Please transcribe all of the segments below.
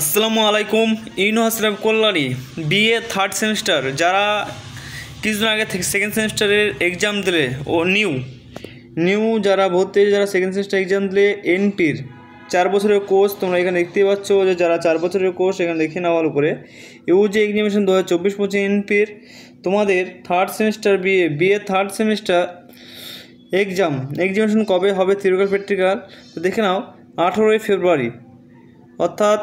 আসসালামু আলাইকুম ইউনো হাসলাম কল্যাণী বিএ থার্ড সেমিস্টার যারা কিছুদিন আগে থেকে সেকেন্ড সেমিস্টারের এক্সাম দিলে ও নিউ নিউ যারা ভর্তি যারা সেকেন্ড সেমিস্টার এক্সাম দিলে এনপির চার বছরের কোর্স তোমরা এখানে দেখতে পাচ্ছ যে যারা চার বছরের কোর্স এখানে দেখে নেওয়ার উপরে ইউজি এক্সামিনেশন দু হাজার চব্বিশ পঁচিশ এনপির তোমাদের third semester BA BA third semester exam examination কবে হবে থিওরিক্যাল প্র্যাকটিক্যাল তো দেখে নাও আঠেরোই ফেব্রুয়ারি অর্থাৎ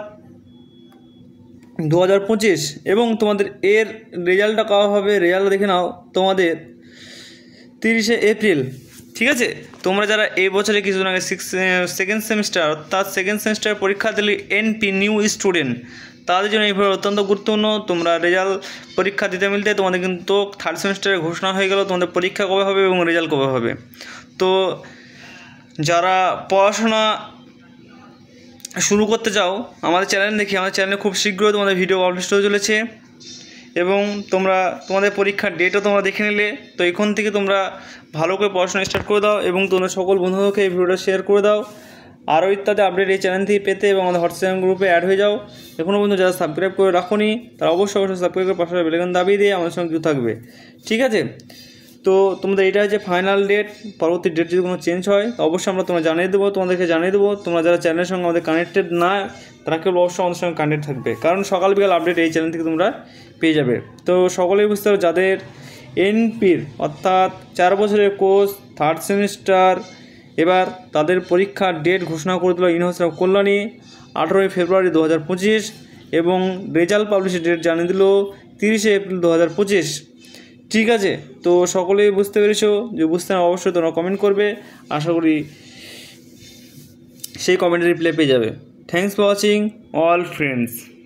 দু হাজার পঁচিশ এবং তোমাদের এর রেজাল্টটা কবে হবে রেজাল্ট দেখে নাও তোমাদের তিরিশে এপ্রিল ঠিক আছে তোমরা যারা এই বছরে কিছুদিন আগে সিক্স সেকেন্ড সেমিস্টার অর্থাৎ সেকেন্ড সেমিস্টার পরীক্ষা দিলে এনপি নিউ স্টুডেন্ট তাদের জন্য এইভাবে অত্যন্ত গুরুত্বপূর্ণ তোমরা রেজাল্ট পরীক্ষা দিতে মিলতে তোমাদের কিন্তু থার্ড সেমিস্টারে ঘোষণা হয়ে গেল তোমাদের পরীক্ষা কবে হবে এবং রেজাল্ট কবে হবে তো যারা পড়াশোনা শুরু করতে চাও আমাদের চ্যানেল দেখি আমাদের চ্যানেলে খুব শীঘ্রই তোমাদের ভিডিও পাবলিশ হয়ে চলেছে এবং তোমরা তোমাদের পরীক্ষার ডেটও তোমরা দেখে নিলে তো এখন থেকে তোমরা ভালো করে পড়াশোনা স্টার্ট করে দাও এবং তোমরা সকল বন্ধুদেরকে এই ভিডিওটা শেয়ার করে দাও আরও ইত্যাদি আপডেট এই চ্যানেল থেকে পেতে এবং আমাদের হোয়াটসঅ্যাপ গ্রুপে অ্যাড হয়ে যাও এখনও পর্যন্ত যারা সাবস্ক্রাইব করে রাখুনি তারা অবশ্যই অবশ্যই সাবস্ক্রাইব করে পাশাপাশি বেলেগান দাবি দিয়ে আমাদের সঙ্গে থাকবে ঠিক আছে তো তোমাদের এটা হচ্ছে ফাইনাল ডেট পরবর্তী ডেট যদি কোনো চেঞ্জ হয় তো অবশ্যই আমরা তোমরা জানিয়ে দেবো তোমাদেরকে জানিয়ে দেবো তোমরা যারা চ্যানেলের সঙ্গে আমাদের কানেক্টেড না তারা কেউ অবশ্যই আমাদের সঙ্গে কানেক্ট থাকবে কারণ সকাল বিকাল আপডেট এই চ্যানেল থেকে তোমরা পেয়ে যাবে তো সকলেই বুঝতে পারো যাদের এনপির অর্থাৎ চার বছরের কোর্স থার্ড সেমিস্টার এবার তাদের পরীক্ষার ডেট ঘোষণা করে দিল ইউনিভার্সিটি অফ কল্যাণী আঠেরোই ফেব্রুয়ারি দু এবং রেজাল্ট পাবলিশের ডেট জানিয়ে দিল তিরিশে এপ্রিল দু ঠিক আছে তো সকলেই বুঝতে পেরেছো যে বুঝতে না অবশ্যই তোমরা কমেন্ট করবে আশা করি সেই কমেন্টের রিপ্লাই পেয়ে যাবে thanks for watching all friends